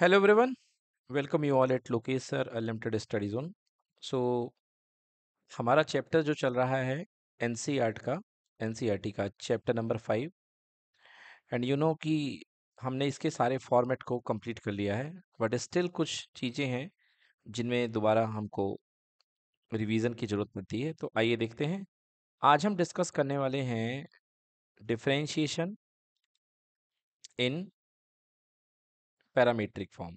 Hello everyone, welcome you all at लोकेसर unlimited Unlimited Study Zone. So हमारा chapter जो चल रहा है एन e का एन e का chapter number five and you know कि हमने इसके सारे फॉर्मेट को कंप्लीट कर लिया है बट स्टिल कुछ चीज़ें हैं जिनमें दोबारा हमको रिवीजन की ज़रूरत पड़ती है तो आइए देखते हैं आज हम डिस्कस करने वाले हैं डिफ्रेंशिएशन इन पैरामीट्रिक फॉर्म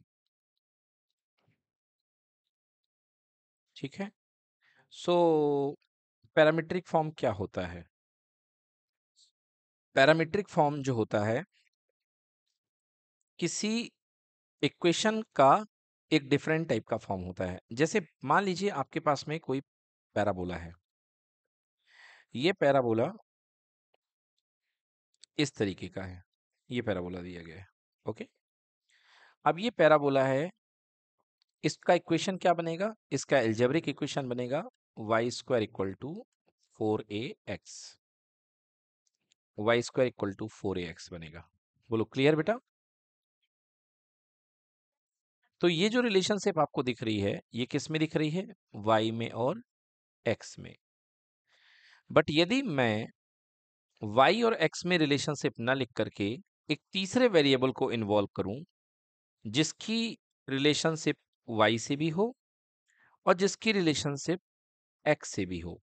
ठीक है सो पैरामीट्रिक फॉर्म क्या होता है पैरामीट्रिक फॉर्म जो होता है किसी इक्वेशन का एक डिफरेंट टाइप का फॉर्म होता है जैसे मान लीजिए आपके पास में कोई पैराबोला है ये पैराबोला इस तरीके का है ये पैराबोला दिया गया है ओके अब ये पैराबोला है इसका इक्वेशन क्या बनेगा इसका एल्जेब्रिक इक्वेशन बनेगा y square equal to four a x y square equal to four a x बनेगा बोलो क्लियर बेटा तो ये जो रिलेशनशिप आपको दिख रही है ये किस में दिख रही है वाई में और एक्स में बट यदि मैं वाई और एक्स में रिलेशनशिप ना लिख करके एक तीसरे वेरिएबल को इन्वॉल्व करूं जिसकी रिलेशनशिप वाई से भी हो और जिसकी रिलेशनशिप एक्स से भी हो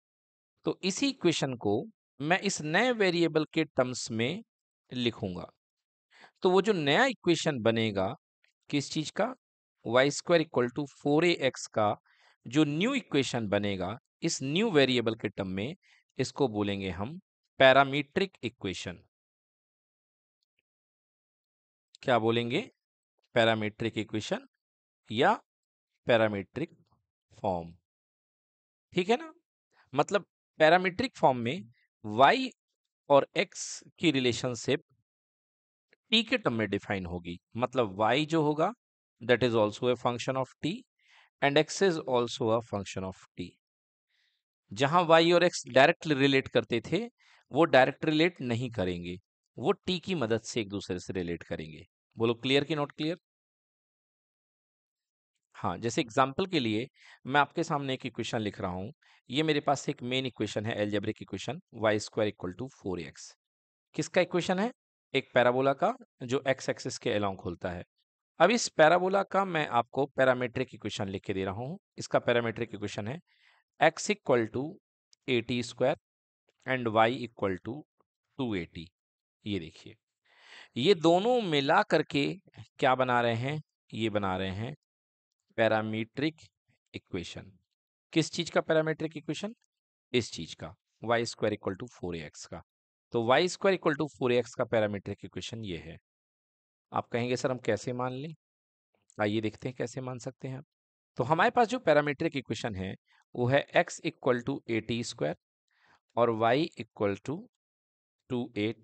तो इसी इक्वेशन को मैं इस नए वेरिएबल के टर्म्स में लिखूंगा तो वो जो नया इक्वेशन बनेगा किस चीज का y square equal to four a x का जो न्यू इक्वेशन बनेगा इस न्यू वेरिएबल के टर्म में इसको बोलेंगे हम पैरामीट्रिक इक्वेशन क्या बोलेंगे पैरामीट्रिक इक्वेशन या पैरामीट्रिक फॉर्म ठीक है ना मतलब पैरामीट्रिक फॉर्म में वाई और एक्स की रिलेशनशिप टी के टर्म में डिफाइन होगी मतलब वाई जो होगा that is also a function of t and x is also a function of t जहां वाई और एक्स डायरेक्टली रिलेट करते थे वो डायरेक्ट रिलेट नहीं करेंगे वो टी की मदद से एक दूसरे से रिलेट करेंगे बोलो क्लियर की नॉट क्लियर हाँ जैसे एग्जाम्पल के लिए मैं आपके सामने एक इक्वेशन लिख रहा हूँ ये मेरे पास एक मेन इक्वेशन है algebraic equation y square equal to four x किसका इक्वेशन है एक पैराबोला का जो एक्स एक्सिस के अलाउंग खोलता है अब इस पैराबोला का मैं आपको पैरामेट्रिक इक्वेशन लिख के दे रहा हूँ इसका पैरामेट्रिक इक्वेशन है x equal to a t square and y equal to two a t ये देखिए ये दोनों मिला करके क्या बना रहे हैं ये बना रहे हैं पैरामीट्रिक इक्वेशन किस चीज का पैरामीट्रिक इक्वेशन इस चीज का y square equal to four x का तो y square equal to four x का पैरामीट्रिक इक्वेशन ये है आप कहेंगे सर हम कैसे मान लें आइए देखते हैं कैसे मान सकते हैं तो हमारे पास जो पैरामीट्रिक इक्वेशन है वो है x equal to a t square और y equal to two a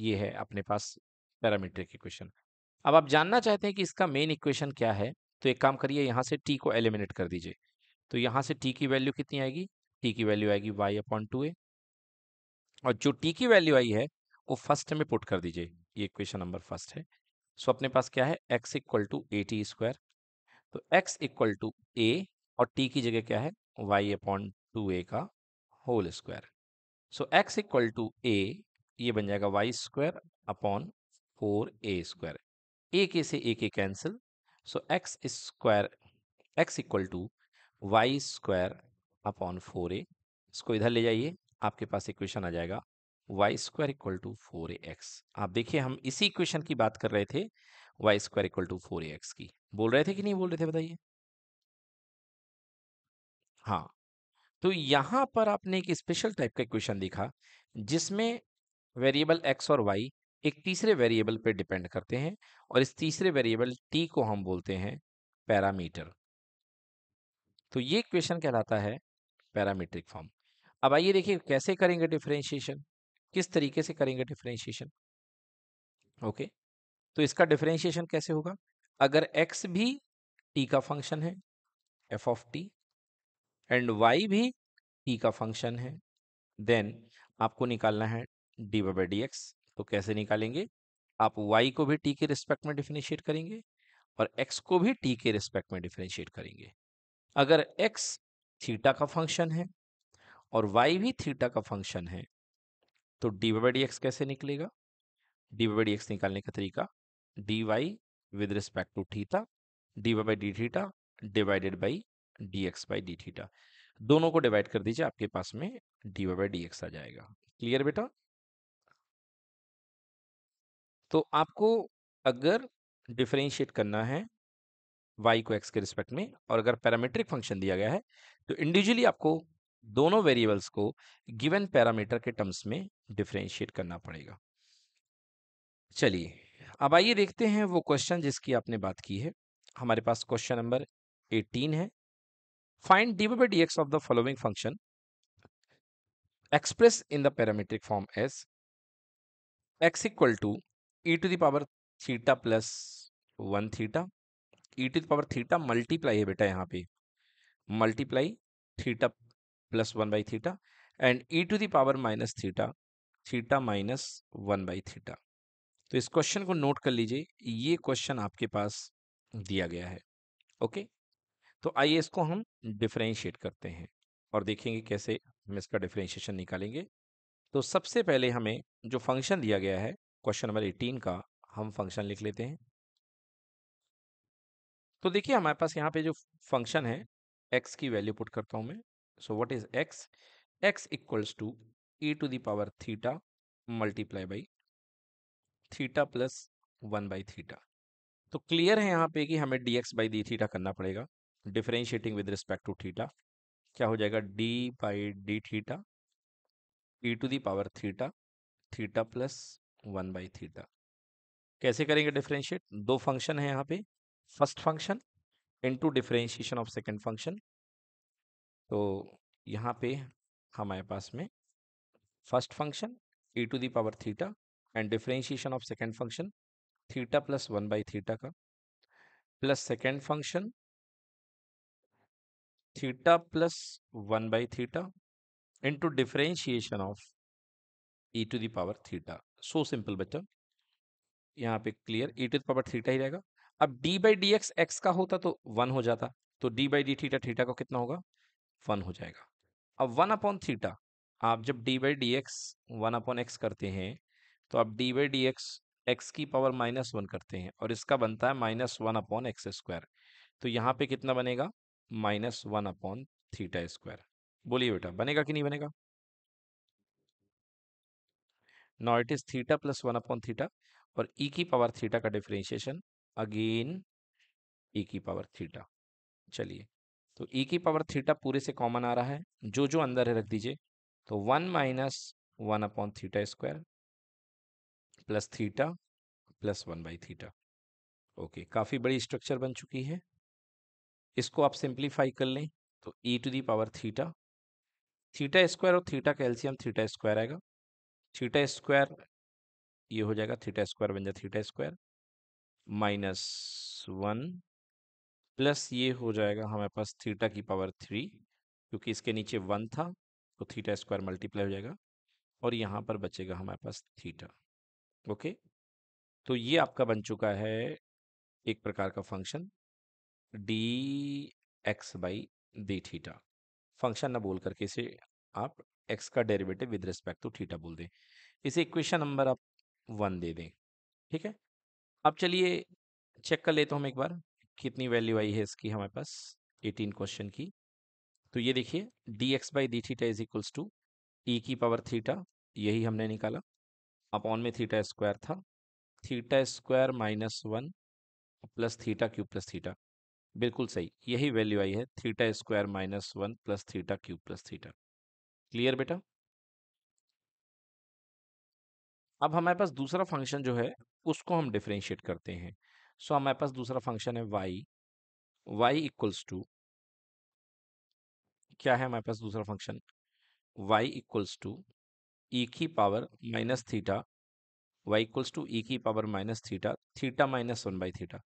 ये है अपने पास पैरामीट्रिक इक्वेशन अब आप जानना चाहते हैं कि इसका मेन इक्वेशन क्या है तो एक काम करिए यहाँ से टी को एलिमिनेट कर दीजिए तो यहाँ से टी की वैल्यू कितनी आएगी टी की वैल्यू आएगी वाई अपॉन टू ए और जो टी की वैल्यू आई है वो फर्स्ट में पुट कर दीजिए ये इक्वेशन नंबर फर्स्ट है सो अपने पास क्या है x equal to a t square तो एक्स इक्वल टू ए और टी की जगह क्या है वाई अपॉन टू ए का whole square so x equal to a ये बन जाएगा y square upon four a square a के से ए के cancel so x square x equal to y square upon four a इसको इधर ले जाइए आपके पास इक्वेशन आ जाएगा y square equal to four a x आप देखिए हम इसी इक्वेशन की बात कर रहे थे y square equal to four a x की बोल रहे थे कि नहीं बोल रहे थे बताइए हाँ तो यहां पर आपने एक स्पेशल टाइप का इक्वेशन देखा जिसमें वेरिएबल एक्स और वाई एक तीसरे वेरिएबल पर डिपेंड करते हैं और इस तीसरे वेरिएबल टी को हम बोलते हैं पैरामीटर तो ये क्वेश्चन कहलाता है पैरामीट्रिक फॉर्म अब आइए देखिए कैसे करेंगे डिफरेंशिएशन किस तरीके से करेंगे डिफ्रेंशिएशन ओके तो इसका डिफरेंशिएशन कैसे होगा अगर एक्स भी टी का फंक्शन है f of t and y भी टी का फंक्शन है देन आपको निकालना है d y by d x तो कैसे निकालेंगे आप वाई को भी टी के रिस्पेक्ट में डिफ्रेंशिएट करेंगे और एक्स को भी टी के रिस्पेक्ट में डिफ्रेंशिएट करेंगे अगर एक्स थीटा का फंक्शन है और वाई भी थीटा का फंक्शन है तो d y by d x कैसे निकलेगा d y by d x निकालने का तरीका d y with respect to theta d y by d theta divided by d x by d theta दोनों को डिवाइड कर दीजिए आपके पास में d y by d x आ जाएगा क्लियर बेटा तो आपको अगर डिफ्रेंशिएट करना है वाई को एक्स के रिस्पेक्ट में और अगर पैरामीट्रिक फंक्शन दिया गया है तो इंडिविजुअली आपको दोनों वेरिएबल्स को गिवन पैरामीटर के टर्म्स में डिफ्रेंशिएट करना पड़ेगा चलिए अब आइए देखते हैं वो क्वेश्चन जिसकी आपने बात की है हमारे पास क्वेश्चन नंबर 18 है find d by d x of the following function express in the parametric form as x equal to e to the power theta plus one theta e to the power theta multiply है बेटा यहाँ पे multiply theta plus one by theta and e to the power minus theta theta minus one by theta तो इस question को note कर लीजिए ये क्वेश्चन आपके पास दिया गया है ओके तो आइए इसको हम डिफ्रेंशिएट करते हैं और देखेंगे कैसे हम इसका डिफ्रेंशिएशन निकालेंगे तो सबसे पहले हमें जो फंक्शन दिया गया है क्वेश्चन नंबर एटीन का हम फंक्शन लिख लेते हैं तो देखिए हमारे पास यहाँ पे जो फंक्शन है एक्स की वैल्यू पुट करता हूँ मैं so what is x x equals to e to the power theta multiply by theta plus one by theta तो क्लियर है यहाँ पे कि हमें d x by d theta करना पड़ेगा differentiating with respect to theta क्या हो जाएगा d by d theta e to the power theta theta plus one by theta कैसे करेंगे डिफ्रेंशिएट दो फंक्शन है यहाँ पे first function into differentiation of second function तो यहाँ पे हमारे पास में first function e to the power theta and differentiation of second function theta plus one by theta का plus second function theta plus one by theta into differentiation of e to the power theta so simple बच्चा यहाँ पे clear e to power theta ही रहेगा अब d by d x x का होता तो वन हो जाता तो d by d theta theta का कितना होगा वन हो जाएगा अब वन अपॉन थीटा आप जब d by d x one upon x करते हैं तो आप d by d x x की पावर माइनस वन करते हैं और इसका बनता है minus one upon x square तो यहाँ पे कितना बनेगा minus one upon theta square बोलिए बेटा बनेगा कि नहीं बनेगा now it is theta plus one upon theta और ई e की पावर थीटा का डिफ्रेंशिएशन अगेन ई की पावर थीटा चलिए तो ई e की पावर थीटा पूरे से कॉमन आ रहा है जो जो अंदर है रख दीजिए तो one minus one upon theta square plus theta plus one by theta okay काफ़ी बड़ी स्ट्रक्चर बन चुकी है इसको आप सिंप्लीफाई कर लें तो e to the power theta theta square और थीटा का थीटा स्क्वायर आएगा थीटा स्क्वायर ये हो जाएगा थीटा स्क्वायर बन जाए theta square minus one plus ये हो जाएगा हमारे पास थीटा की पावर थ्री क्योंकि इसके नीचे वन था तो थीटा स्क्वायर मल्टीप्लाई हो जाएगा और यहाँ पर बचेगा हमारे पास थीटा ओके तो ये आपका बन चुका है एक प्रकार का function d x by d theta function ना बोल करके इसे आप एक्स का derivative with respect to theta बोल दें इसे इक्वेशन नंबर आप वन दे दें ठीक है अब चलिए चेक कर लेते हैं हम एक बार कितनी वैल्यू आई है इसकी हमारे पास एटीन क्वेश्चन की तो ये देखिए d x by d theta is equals to e की पावर थीटा यही हमने निकाला अपॉन में थीटा स्क्वायर था theta square minus one plus theta cube plus theta बिल्कुल सही यही वैल्यू आई है theta square minus one plus theta cube plus theta clear बेटा अब हमारे पास दूसरा फंक्शन जो है उसको हम डिफ्रेंशिएट करते हैं सो so, हमारे पास दूसरा फंक्शन है वाई वाई इक्वल्स टू क्या है हमारे पास दूसरा function y equals to e e की power minus theta y equals to e e की power minus theta theta minus one by theta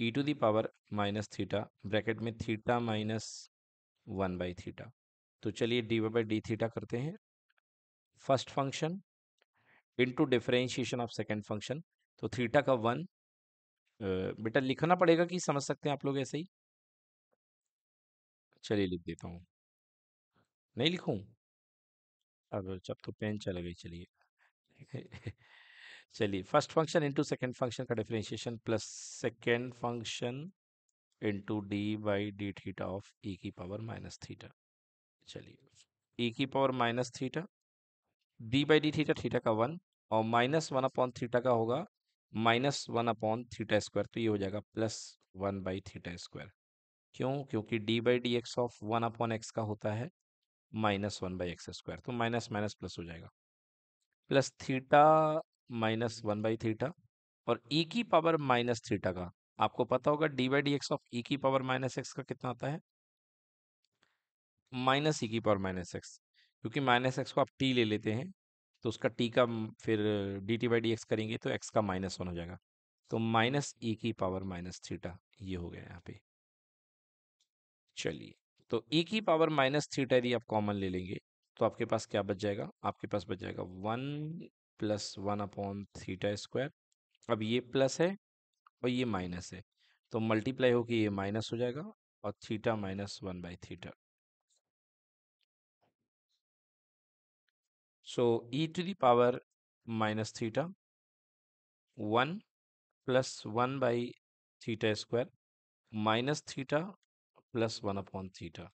e e to the power minus theta bracket में theta minus one by theta तो चलिए d y by d theta करते हैं first function into differentiation of second function तो theta का one बेटा लिखना पड़ेगा कि समझ सकते हैं आप लोग ऐसे ही चलिए लिख देता हूँ नहीं लिखूँ अब जब तो पेन चला गई चलिए चलिए first function into second function का differentiation plus second function into d by d theta of e की पावर माइनस थीटा चलिए ए की power minus theta d by d theta theta का वन और माइनस वन अपॉन थीटा का होगा minus one upon theta square तो ये हो जाएगा plus one by theta square क्यों क्योंकि d by d x of one upon x का होता है minus one by x square तो माइनस माइनस प्लस हो जाएगा plus theta minus one by theta और ई e की पावर माइनस थीटा का आपको पता होगा d by d x of e की पावर माइनस एक्स का कितना आता है माइनस ई की पावर माइनस एक्स क्योंकि माइनस एक्स को आप टी ले लेते हैं तो उसका टी का फिर d t by d x करेंगे तो एक्स का माइनस वन हो जाएगा तो माइनस ई की पावर माइनस थीटा ये हो गया यहाँ पे चलिए तो ई की पावर माइनस थीटा यदि आप कॉमन ले लेंगे तो आपके पास क्या बच जाएगा आपके पास बच जाएगा one plus one upon theta square अब ये प्लस है और ये माइनस है तो मल्टीप्लाई होकर ये माइनस हो जाएगा और theta minus one by theta So e to the power minus theta 1 plus 1 by theta square minus theta plus one upon theta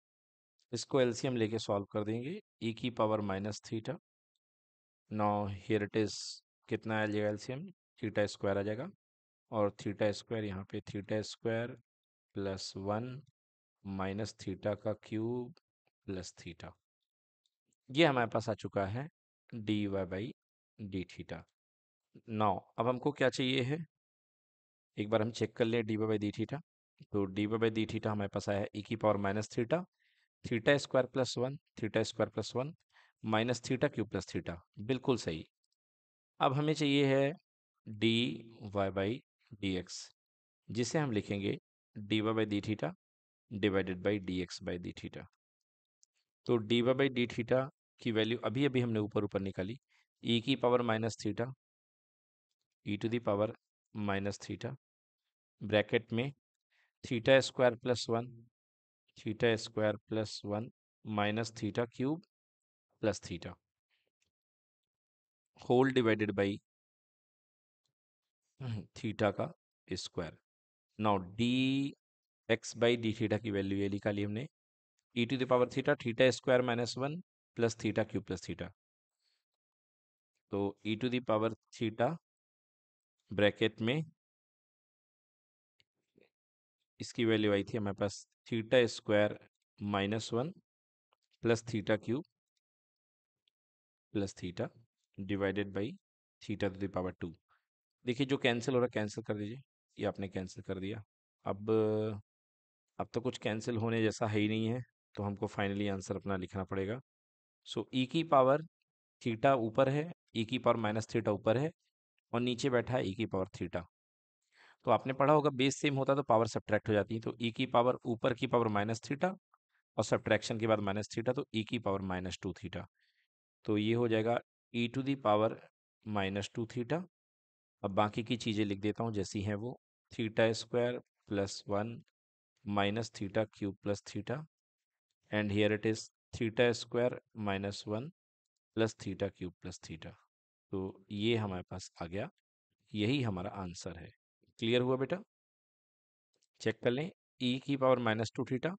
इसको एलसीएम लेके सॉल्व कर देंगे ई e की power minus theta now here it is कितना आ जाएगा LCM theta square आ जाएगा और थीटा स्क्वायर यहाँ पे theta square plus one minus theta का क्यूब प्लस थीटा ये हमारे पास आ चुका है d y by d theta now अब हमको क्या चाहिए है एक बार हम चेक कर लें d y by d theta तो d y by d theta हमारे पास आया है ई की power minus theta theta square plus one theta square plus one minus theta cube plus theta बिल्कुल सही अब हमें चाहिए है d y by d x जिसे हम लिखेंगे d y by d theta divided by d x by d theta तो d y by d theta की वैल्यू अभी अभी हमने ऊपर ऊपर निकाली ई e की power minus theta e to the power minus theta bracket में theta square plus one theta square plus one minus theta cube plus theta whole divided by theta का square now d x by d theta की value ये निकाली हमने e to the power theta theta square minus one plus theta cube plus theta तो e to the power theta bracket में इसकी value आई थी हमारे पास theta square minus one plus theta cube plus theta divided by theta to power two देखिए जो cancel हो रहा है कैंसिल कर दीजिए ये आपने कैंसिल कर दिया अब अब तो कुछ कैंसिल होने जैसा है ही नहीं है तो हमको फाइनली आंसर अपना लिखना पड़ेगा सो ई e की पावर थीटा ऊपर है ई e की पावर माइनस थीटा ऊपर है और नीचे बैठा है ई e की पावर थीटा तो आपने पढ़ा होगा बेस सेम होता तो पावर सब्ट्रैक्ट हो जाती है तो ई की पावर ऊपर की पावर माइनस थीटा और सब्ट्रैक्शन के बाद माइनस थीटा तो ई की पावर माइनस टू थीटा तो ये हो जाएगा e to the power minus two theta अब बाकी की चीज़ें लिख देता हूँ जैसी हैं वो theta square plus one minus theta cube plus theta and here it is theta square minus one plus theta cube plus theta तो ये हमारे पास आ गया यही हमारा आंसर है क्लियर हुआ बेटा चेक कर लें ई e की पावर माइनस टू थीटा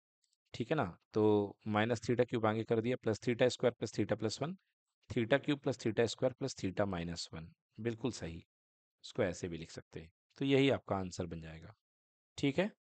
ठीक है ना तो माइनस थीटा क्यूब आगे कर दिया plus theta square plus theta plus one theta cube plus theta square plus theta minus one बिल्कुल सही इसको ऐसे भी लिख सकते हैं तो यही आपका आंसर बन जाएगा ठीक है